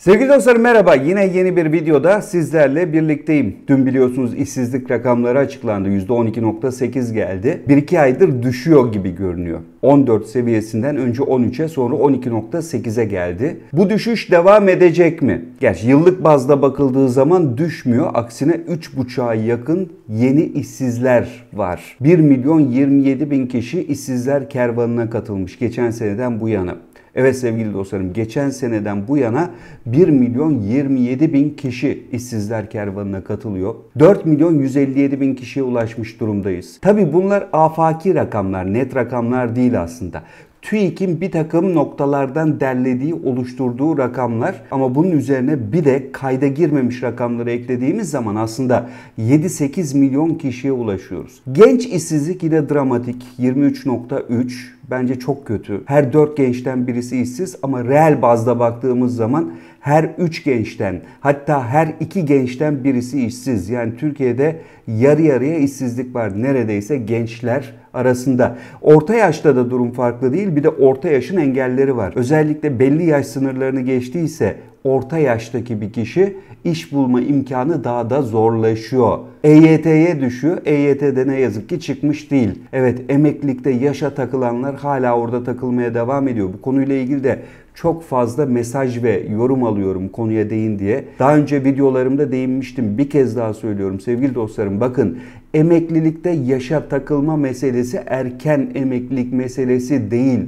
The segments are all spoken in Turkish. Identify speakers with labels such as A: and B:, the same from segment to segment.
A: Sevgili dostlar merhaba. Yine yeni bir videoda sizlerle birlikteyim. Dün biliyorsunuz işsizlik rakamları açıklandı. %12.8 geldi. 1-2 aydır düşüyor gibi görünüyor. 14 seviyesinden önce 13'e sonra 12.8'e geldi. Bu düşüş devam edecek mi? Gerçi yıllık bazda bakıldığı zaman düşmüyor. Aksine 3.5'a yakın yeni işsizler var. 1 milyon 27 bin kişi işsizler kervanına katılmış geçen seneden bu yana. Evet sevgili dostlarım geçen seneden bu yana 1 milyon 27 bin kişi işsizler kervanına katılıyor. 4 milyon 157 bin kişiye ulaşmış durumdayız. Tabi bunlar afaki rakamlar, net rakamlar değil aslında. TÜİK'in bir takım noktalardan derlediği, oluşturduğu rakamlar ama bunun üzerine bir de kayda girmemiş rakamları eklediğimiz zaman aslında 7-8 milyon kişiye ulaşıyoruz. Genç işsizlik yine dramatik 23.3, bence çok kötü. Her 4 gençten birisi işsiz ama reel bazda baktığımız zaman her 3 gençten hatta her 2 gençten birisi işsiz. Yani Türkiye'de yarı yarıya işsizlik var neredeyse gençler arasında. Orta yaşta da durum farklı değil. Bir de orta yaşın engelleri var. Özellikle belli yaş sınırlarını geçtiyse orta yaştaki bir kişi iş bulma imkanı daha da zorlaşıyor. EYT'ye düşüyor. EYT'de ne yazık ki çıkmış değil. Evet emeklilikte yaşa takılanlar hala orada takılmaya devam ediyor. Bu konuyla ilgili de çok fazla mesaj ve yorum alıyorum konuya değin diye. Daha önce videolarımda değinmiştim. Bir kez daha söylüyorum sevgili dostlarım bakın emeklilikte yaşa takılma meselesi erken emeklilik meselesi değil.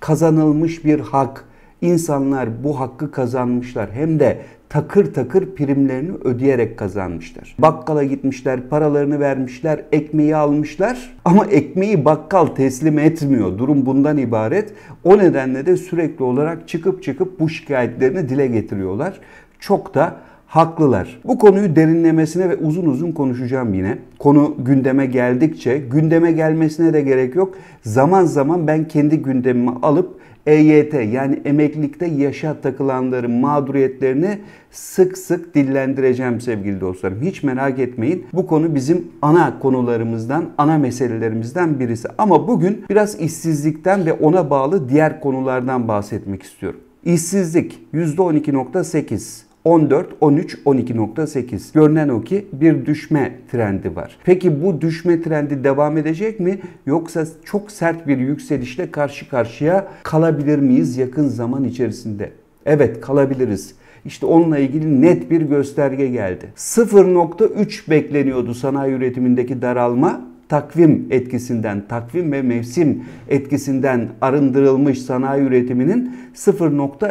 A: Kazanılmış bir hak insanlar bu hakkı kazanmışlar. Hem de takır takır primlerini ödeyerek kazanmışlar. Bakkala gitmişler, paralarını vermişler, ekmeği almışlar ama ekmeği bakkal teslim etmiyor. Durum bundan ibaret. O nedenle de sürekli olarak çıkıp çıkıp bu şikayetlerini dile getiriyorlar. Çok da haklılar. Bu konuyu derinlemesine ve uzun uzun konuşacağım yine. Konu gündeme geldikçe, gündeme gelmesine de gerek yok. Zaman zaman ben kendi gündemimi alıp EYT yani emeklilikte yaşa takılanların mağduriyetlerini sık sık dillendireceğim sevgili dostlarım. Hiç merak etmeyin. Bu konu bizim ana konularımızdan, ana meselelerimizden birisi. Ama bugün biraz işsizlikten ve ona bağlı diğer konulardan bahsetmek istiyorum. İşsizlik %12.8. 14, 13, 12.8. Görünen o ki bir düşme trendi var. Peki bu düşme trendi devam edecek mi? Yoksa çok sert bir yükselişle karşı karşıya kalabilir miyiz yakın zaman içerisinde? Evet kalabiliriz. İşte onunla ilgili net bir gösterge geldi. 0.3 bekleniyordu sanayi üretimindeki daralma takvim etkisinden, takvim ve mevsim etkisinden arındırılmış sanayi üretiminin 0.3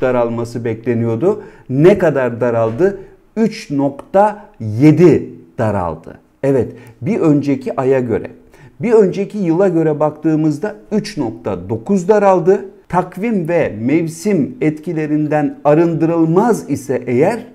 A: daralması bekleniyordu. Ne kadar daraldı? 3.7 daraldı. Evet, bir önceki aya göre, bir önceki yıla göre baktığımızda 3.9 daraldı. Takvim ve mevsim etkilerinden arındırılmaz ise eğer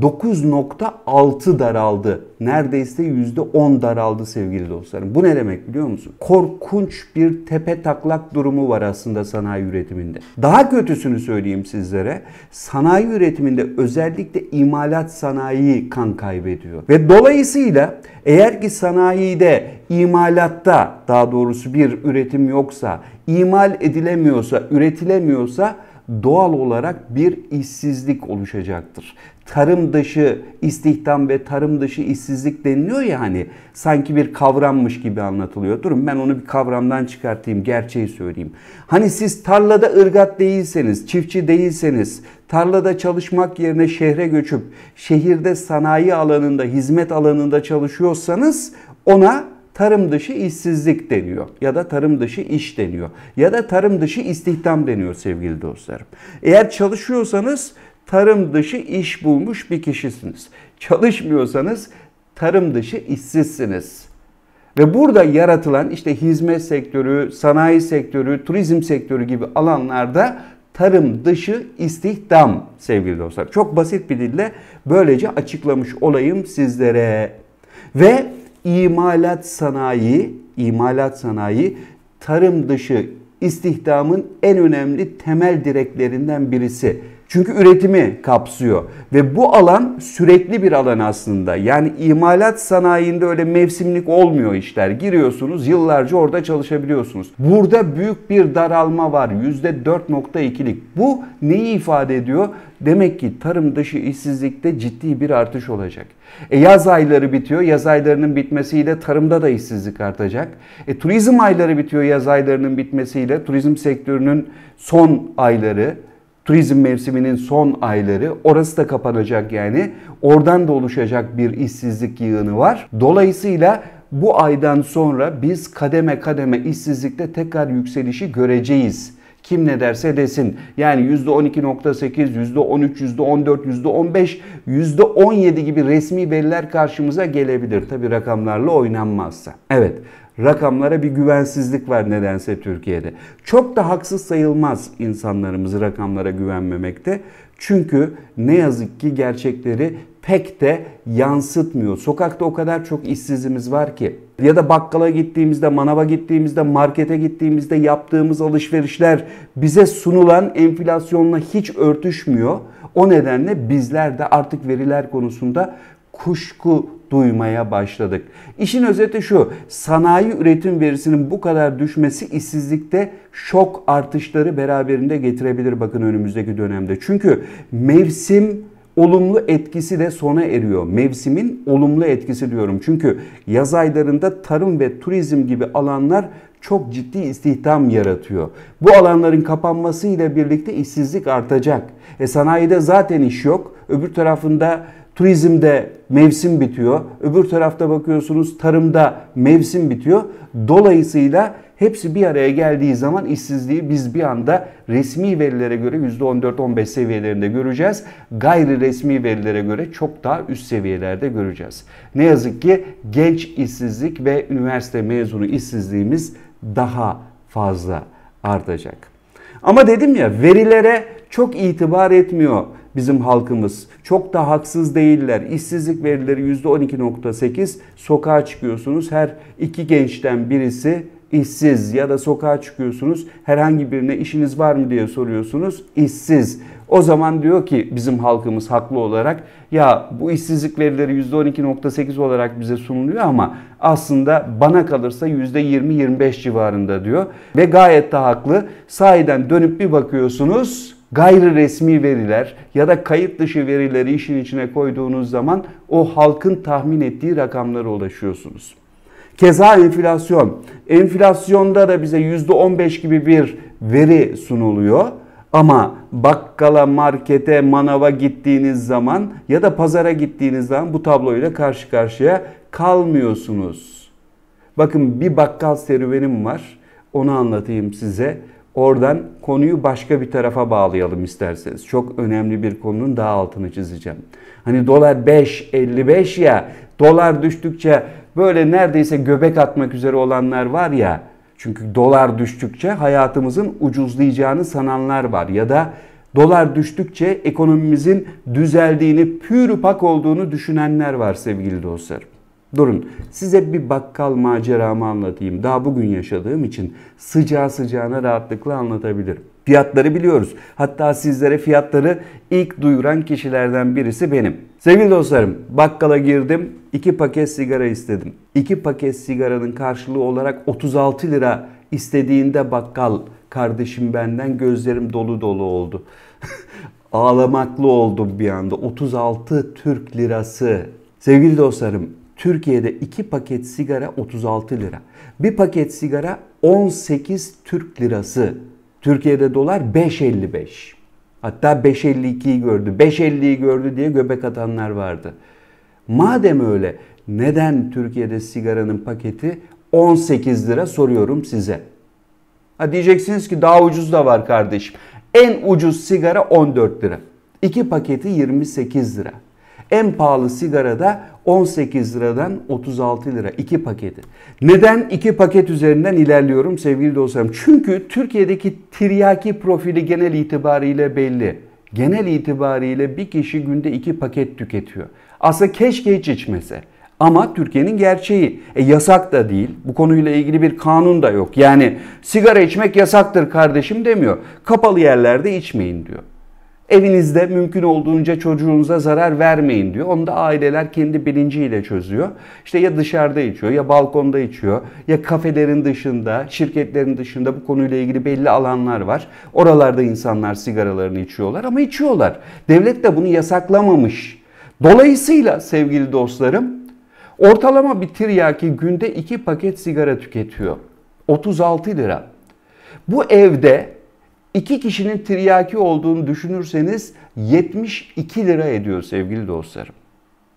A: 9.6 daraldı. Neredeyse %10 daraldı sevgili dostlarım. Bu ne demek biliyor musun? Korkunç bir tepe taklak durumu var aslında sanayi üretiminde. Daha kötüsünü söyleyeyim sizlere. Sanayi üretiminde özellikle imalat sanayi kan kaybediyor. Ve dolayısıyla eğer ki sanayide imalatta daha doğrusu bir üretim yoksa, imal edilemiyorsa, üretilemiyorsa doğal olarak bir işsizlik oluşacaktır tarım dışı istihdam ve tarım dışı işsizlik deniliyor ya hani sanki bir kavrammış gibi anlatılıyor. Durun ben onu bir kavramdan çıkartayım gerçeği söyleyeyim. Hani siz tarlada ırgat değilseniz, çiftçi değilseniz, tarlada çalışmak yerine şehre göçüp şehirde sanayi alanında, hizmet alanında çalışıyorsanız ona tarım dışı işsizlik deniyor ya da tarım dışı iş deniyor ya da tarım dışı istihdam deniyor sevgili dostlarım. Eğer çalışıyorsanız tarım dışı iş bulmuş bir kişisiniz. Çalışmıyorsanız tarım dışı işsizsiniz. Ve burada yaratılan işte hizmet sektörü, sanayi sektörü, turizm sektörü gibi alanlarda tarım dışı istihdam sevgili dostlar. Çok basit bir dille böylece açıklamış olayım sizlere. Ve imalat sanayi, imalat sanayi tarım dışı istihdamın en önemli temel direklerinden birisi. Çünkü üretimi kapsıyor ve bu alan sürekli bir alan aslında. Yani imalat sanayinde öyle mevsimlik olmuyor işler. Giriyorsunuz yıllarca orada çalışabiliyorsunuz. Burada büyük bir daralma var. %4.2'lik. Bu neyi ifade ediyor? Demek ki tarım dışı işsizlikte ciddi bir artış olacak. E yaz ayları bitiyor. Yaz aylarının bitmesiyle tarımda da işsizlik artacak. E turizm ayları bitiyor yaz aylarının bitmesiyle. Turizm sektörünün son ayları turizm mevsiminin son ayları. Orası da kapanacak yani. Oradan da oluşacak bir işsizlik yığını var. Dolayısıyla bu aydan sonra biz kademe kademe işsizlikte tekrar yükselişi göreceğiz. Kim ne derse desin. Yani %12.8, %13, %14, %15, %17 gibi resmi veriler karşımıza gelebilir. Tabi rakamlarla oynanmazsa. Evet rakamlara bir güvensizlik var nedense Türkiye'de. Çok da haksız sayılmaz insanlarımız rakamlara güvenmemekte. Çünkü ne yazık ki gerçekleri pek de yansıtmıyor. Sokakta o kadar çok işsizimiz var ki ya da bakkala gittiğimizde, manava gittiğimizde, markete gittiğimizde yaptığımız alışverişler bize sunulan enflasyonla hiç örtüşmüyor. O nedenle bizler de artık veriler konusunda kuşku duymaya başladık. İşin özeti şu. Sanayi üretim verisinin bu kadar düşmesi işsizlikte şok artışları beraberinde getirebilir bakın önümüzdeki dönemde. Çünkü mevsim olumlu etkisi de sona eriyor. Mevsimin olumlu etkisi diyorum. Çünkü yaz aylarında tarım ve turizm gibi alanlar çok ciddi istihdam yaratıyor. Bu alanların kapanması ile birlikte işsizlik artacak. E sanayide zaten iş yok. Öbür tarafında Turizmde mevsim bitiyor. Öbür tarafta bakıyorsunuz tarımda mevsim bitiyor. Dolayısıyla hepsi bir araya geldiği zaman işsizliği biz bir anda resmi verilere göre %14-15 seviyelerinde göreceğiz. Gayri resmi verilere göre çok daha üst seviyelerde göreceğiz. Ne yazık ki genç işsizlik ve üniversite mezunu işsizliğimiz daha fazla artacak. Ama dedim ya verilere çok itibar etmiyor bizim halkımız. Çok da haksız değiller. İşsizlik verileri %12.8. Sokağa çıkıyorsunuz her iki gençten birisi işsiz ya da sokağa çıkıyorsunuz herhangi birine işiniz var mı diye soruyorsunuz işsiz. O zaman diyor ki bizim halkımız haklı olarak ya bu işsizlik verileri %12.8 olarak bize sunuluyor ama aslında bana kalırsa %20-25 civarında diyor. Ve gayet de haklı. Sahiden dönüp bir bakıyorsunuz gayri resmi veriler ya da kayıt dışı verileri işin içine koyduğunuz zaman o halkın tahmin ettiği rakamlara ulaşıyorsunuz. Keza enflasyon. Enflasyonda da bize %15 gibi bir veri sunuluyor. Ama bakkala, markete, manava gittiğiniz zaman ya da pazara gittiğiniz zaman bu tabloyla karşı karşıya kalmıyorsunuz. Bakın bir bakkal serüvenim var. Onu anlatayım size. Oradan konuyu başka bir tarafa bağlayalım isterseniz. Çok önemli bir konunun daha altını çizeceğim. Hani dolar 5, 55 ya, dolar düştükçe böyle neredeyse göbek atmak üzere olanlar var ya. Çünkü dolar düştükçe hayatımızın ucuzlayacağını sananlar var ya da dolar düştükçe ekonomimizin düzeldiğini, pürüpak olduğunu düşünenler var sevgili dostlarım. Durun size bir bakkal maceramı anlatayım. Daha bugün yaşadığım için sıcağı sıcağına rahatlıkla anlatabilirim. Fiyatları biliyoruz. Hatta sizlere fiyatları ilk duyuran kişilerden birisi benim. Sevgili dostlarım bakkala girdim 2 paket sigara istedim. 2 paket sigaranın karşılığı olarak 36 lira istediğinde bakkal kardeşim benden gözlerim dolu dolu oldu. Ağlamaklı oldum bir anda. 36 Türk lirası. Sevgili dostlarım Türkiye'de 2 paket sigara 36 lira. Bir paket sigara 18 Türk lirası. Türkiye'de dolar 5.55. Hatta 5.52'yi gördü, 5.50'yi gördü diye göbek atanlar vardı. Madem öyle neden Türkiye'de sigaranın paketi 18 lira soruyorum size. Ha diyeceksiniz ki daha ucuz da var kardeşim. En ucuz sigara 14 lira. 2 paketi 28 lira. En pahalı sigara da 18 liradan 36 lira iki paketi. Neden iki paket üzerinden ilerliyorum sevgili dostlarım? Çünkü Türkiye'deki tiryaki profili genel itibariyle belli. Genel itibariyle bir kişi günde iki paket tüketiyor. Aslında keşke hiç içmese. Ama Türkiye'nin gerçeği. E, yasak da değil. Bu konuyla ilgili bir kanun da yok. Yani sigara içmek yasaktır kardeşim demiyor. Kapalı yerlerde içmeyin diyor. Evinizde mümkün olduğunca çocuğunuza zarar vermeyin diyor. Onu da aileler kendi bilinciyle çözüyor. İşte ya dışarıda içiyor, ya balkonda içiyor, ya kafelerin dışında, şirketlerin dışında bu konuyla ilgili belli alanlar var. Oralarda insanlar sigaralarını içiyorlar ama içiyorlar. Devlet de bunu yasaklamamış. Dolayısıyla sevgili dostlarım, ortalama bir tiryaki günde 2 paket sigara tüketiyor. 36 lira. Bu evde İki kişinin triyaki olduğunu düşünürseniz 72 lira ediyor sevgili dostlarım.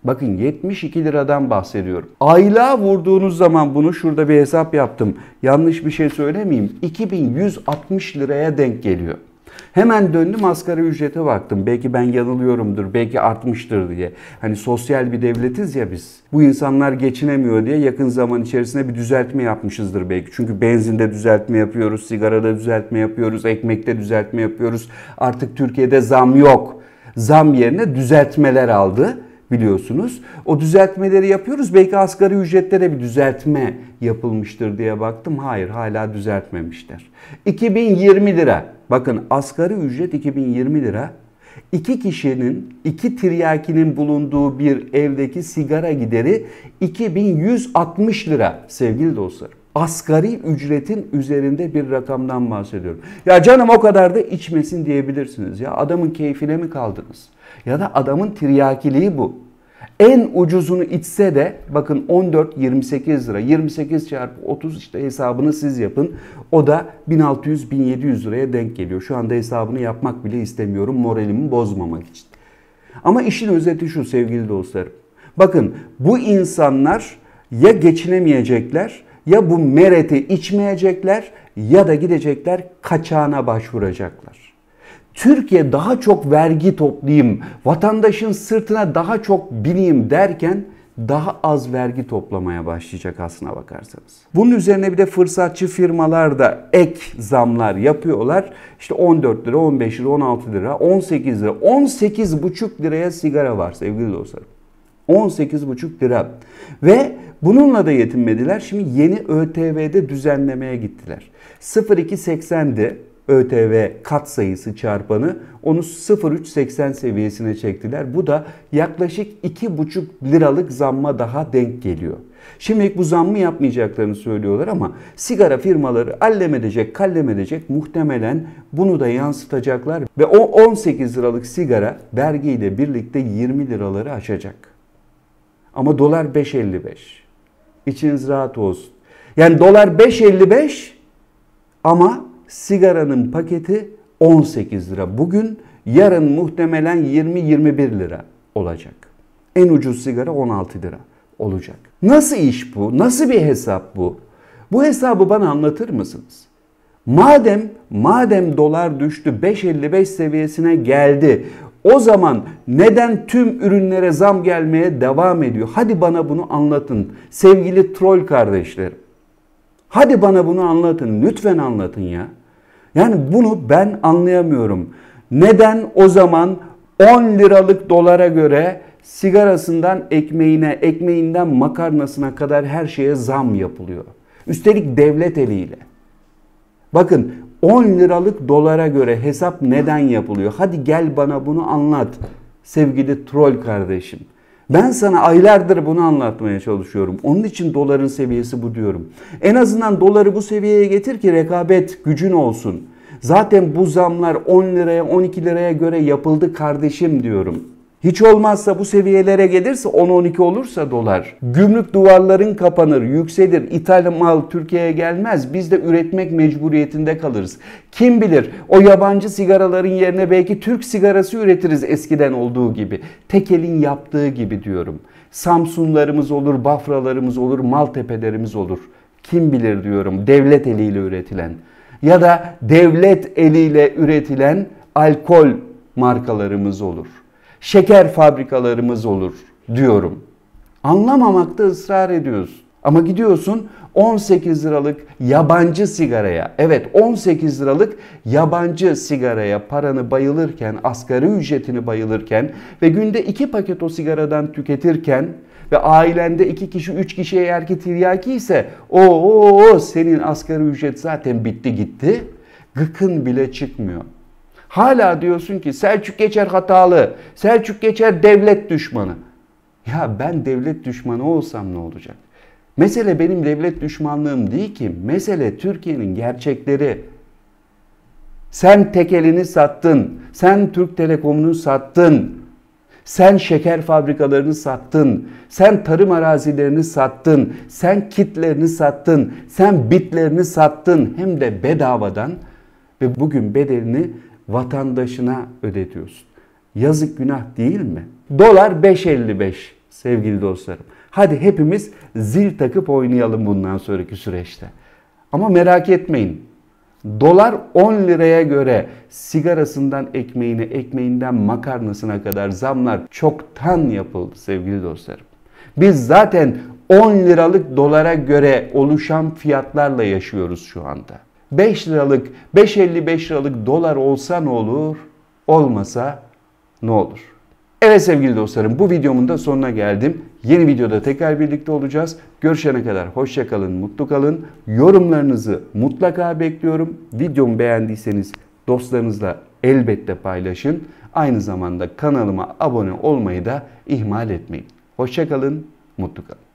A: Bakın 72 liradan bahsediyorum. Aylığa vurduğunuz zaman bunu şurada bir hesap yaptım. Yanlış bir şey söylemeyeyim. 2160 liraya denk geliyor. Hemen döndüm asgari ücrete baktım. Belki ben yanılıyorumdur, belki artmıştır diye. Hani sosyal bir devletiz ya biz. Bu insanlar geçinemiyor diye yakın zaman içerisinde bir düzeltme yapmışızdır belki. Çünkü benzinde düzeltme yapıyoruz, sigarada düzeltme yapıyoruz, ekmekte düzeltme yapıyoruz. Artık Türkiye'de zam yok. Zam yerine düzeltmeler aldı biliyorsunuz. O düzeltmeleri yapıyoruz. Belki asgari ücretlere bir düzeltme yapılmıştır diye baktım. Hayır hala düzeltmemişler. 2020 lira. Bakın asgari ücret 2020 lira. İki kişinin, iki tiryakinin bulunduğu bir evdeki sigara gideri 2160 lira sevgili dostlarım asgari ücretin üzerinde bir rakamdan bahsediyorum. Ya canım o kadar da içmesin diyebilirsiniz. Ya adamın keyfine mi kaldınız? Ya da adamın tiryakiliği bu. En ucuzunu içse de bakın 14-28 lira. 28 çarpı 30 işte hesabını siz yapın. O da 1600-1700 liraya denk geliyor. Şu anda hesabını yapmak bile istemiyorum moralimi bozmamak için. Ama işin özeti şu sevgili dostlarım. Bakın bu insanlar ya geçinemeyecekler ya bu mereti içmeyecekler ya da gidecekler kaçağına başvuracaklar. Türkiye daha çok vergi toplayayım, vatandaşın sırtına daha çok bineyim derken daha az vergi toplamaya başlayacak aslına bakarsanız. Bunun üzerine bir de fırsatçı firmalar da ek zamlar yapıyorlar. İşte 14 lira, 15 lira, 16 lira, 18 lira, 18,5 liraya sigara var sevgili dostlarım. 18,5 lira. Ve bununla da yetinmediler. Şimdi yeni ÖTV'de düzenlemeye gittiler. 0,280'di ÖTV kat sayısı çarpanı onu 0,380 seviyesine çektiler. Bu da yaklaşık 2,5 liralık zamma daha denk geliyor. Şimdilik bu zammı yapmayacaklarını söylüyorlar ama sigara firmaları allem edecek, kallem edecek muhtemelen bunu da yansıtacaklar ve o 18 liralık sigara vergiyle birlikte 20 liraları aşacak. Ama dolar 5.55. İçiniz rahat olsun. Yani dolar 5.55 ama sigaranın paketi 18 lira. Bugün yarın muhtemelen 20-21 lira olacak. En ucuz sigara 16 lira olacak. Nasıl iş bu? Nasıl bir hesap bu? Bu hesabı bana anlatır mısınız? Madem madem dolar düştü 5.55 seviyesine geldi. O zaman neden tüm ürünlere zam gelmeye devam ediyor? Hadi bana bunu anlatın sevgili troll kardeşlerim. Hadi bana bunu anlatın lütfen anlatın ya. Yani bunu ben anlayamıyorum. Neden o zaman 10 liralık dolara göre sigarasından ekmeğine, ekmeğinden makarnasına kadar her şeye zam yapılıyor. Üstelik devlet eliyle. Bakın 10 liralık dolara göre hesap neden yapılıyor? Hadi gel bana bunu anlat sevgili troll kardeşim. Ben sana aylardır bunu anlatmaya çalışıyorum. Onun için doların seviyesi bu diyorum. En azından doları bu seviyeye getir ki rekabet gücün olsun. Zaten bu zamlar 10 liraya 12 liraya göre yapıldı kardeşim diyorum. Hiç olmazsa bu seviyelere gelirse 10-12 olursa dolar. Gümrük duvarların kapanır, yükselir. İthal mal Türkiye'ye gelmez. Biz de üretmek mecburiyetinde kalırız. Kim bilir o yabancı sigaraların yerine belki Türk sigarası üretiriz eskiden olduğu gibi. Tekel'in yaptığı gibi diyorum. Samsunlarımız olur, Bafralarımız olur, Maltepe'lerimiz olur. Kim bilir diyorum devlet eliyle üretilen ya da devlet eliyle üretilen alkol markalarımız olur şeker fabrikalarımız olur diyorum. Anlamamakta ısrar ediyorsun. Ama gidiyorsun 18 liralık yabancı sigaraya, evet 18 liralık yabancı sigaraya paranı bayılırken, asgari ücretini bayılırken ve günde 2 paket o sigaradan tüketirken ve ailende 2 kişi 3 kişi eğer ki tiryaki ise o senin asgari ücret zaten bitti gitti. Gıkın bile çıkmıyor. Hala diyorsun ki Selçuk Geçer hatalı, Selçuk Geçer devlet düşmanı. Ya ben devlet düşmanı olsam ne olacak? Mesele benim devlet düşmanlığım değil ki. Mesele Türkiye'nin gerçekleri. Sen tekelini sattın. Sen Türk Telekom'unu sattın. Sen şeker fabrikalarını sattın. Sen tarım arazilerini sattın. Sen kitlerini sattın. Sen bitlerini sattın. Hem de bedavadan. Ve bugün bedelini vatandaşına ödetiyorsun. Yazık günah değil mi? Dolar 5.55 sevgili dostlarım. Hadi hepimiz zil takıp oynayalım bundan sonraki süreçte. Ama merak etmeyin. Dolar 10 liraya göre sigarasından ekmeğine, ekmeğinden makarnasına kadar zamlar çoktan yapıldı sevgili dostlarım. Biz zaten 10 liralık dolara göre oluşan fiyatlarla yaşıyoruz şu anda. 5 liralık, 5.55 liralık dolar olsa ne olur, olmasa ne olur? Evet sevgili dostlarım bu videomun da sonuna geldim. Yeni videoda tekrar birlikte olacağız. Görüşene kadar hoşça kalın, mutlu kalın. Yorumlarınızı mutlaka bekliyorum. Videomu beğendiyseniz dostlarınızla elbette paylaşın. Aynı zamanda kanalıma abone olmayı da ihmal etmeyin. Hoşça kalın, mutlu kalın.